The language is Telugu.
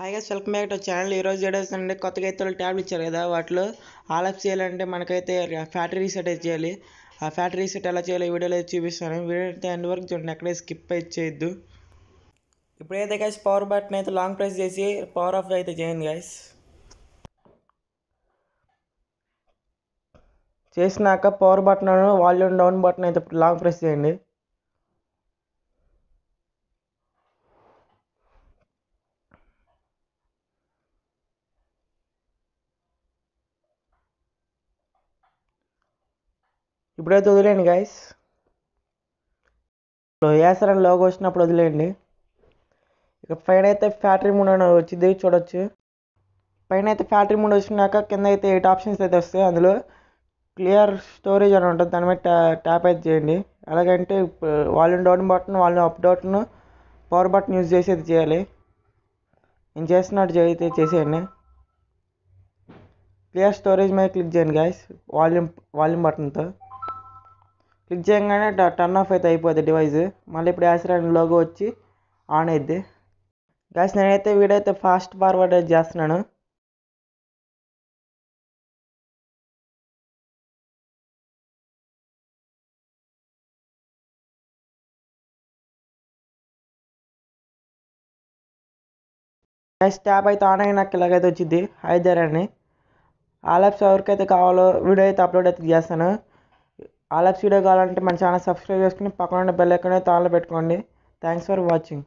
hi guys welcome back to channel ఈరోజు వీడియోస్ అంటే కొత్తగా అయితే వాళ్ళు ట్యాబ్లు ఇచ్చారు కదా వాటిలో ఆలప్స్ చేయాలంటే మనకైతే ఫ్యాక్టరీ రీసెట్ అయితే చేయాలి ఆ ఫ్యాటరీ రీసెట్ ఎలా చేయాలి వీడియోలో అయితే చూపిస్తాను వీడియో అయితే ఎండ్ వరకు చూడండి అక్కడే స్కిప్ అయితే చేయొద్దు ఇప్పుడైతే గైస్ పవర్ బటన్ అయితే లాంగ్ ప్రెస్ చేసి పవర్ ఆఫ్ అయితే చేయండి గైస్ చేసినాక power button volume down button అయితే లాంగ్ ప్రెస్ చేయండి ఇప్పుడైతే వదిలేండి గాయస్ అని లోగో వచ్చినప్పుడు వదిలేయండి ఇక పైన అయితే ఫ్యాక్టరీ మూడ్ అని వచ్చింది చూడొచ్చు పైన అయితే ఫ్యాక్టరీ మూడ్ వచ్చినాక కింద అయితే ఎయిట్ ఆప్షన్స్ అయితే వస్తాయి అందులో క్లియర్ స్టోరేజ్ అని ఉంటుంది దాని మీద ట్యాప్ అయితే చేయండి ఎలాగంటే volume down button volume up down power button use చేసి అయితే చేయాలి నేను చేస్తున్నట్టు అయితే చేసేయండి క్లియర్ స్టోరేజ్ మీద క్లిక్ చేయండి గాయస్ వాల్యూమ్ వాల్యూమ్ బటన్తో క్లిక్ చేయగానే టర్న్ ఆఫ్ అయితే అయిపోద్ది డివైస్ మళ్ళీ ఇప్పుడు యాసిడ్ లోగో వచ్చి ఆన్ అయిద్ది గ్యాస్ నేనైతే వీడియో అయితే ఫాస్ట్ ఫార్వర్డ్ చేస్తున్నాను నెక్స్ట్ ట్యాబ్ అయితే ఆన్ అయినాక ఇలాగైతే వచ్చింది హైదర్ అని ఆ ల్యాబ్స్ ఎవరికైతే కావాలో వీడియో అయితే అప్లోడ్ అయితే చేస్తాను ఆలక్స్ వీడియో కావాలంటే మన ఛానల్ సబ్స్క్రైబ్ చేసుకుని పక్కన ఉన్న బెల్ ఎక్కడ తాళ్ళు పెట్టుకోండి థ్యాంక్స్ ఫర్ వాచింగ్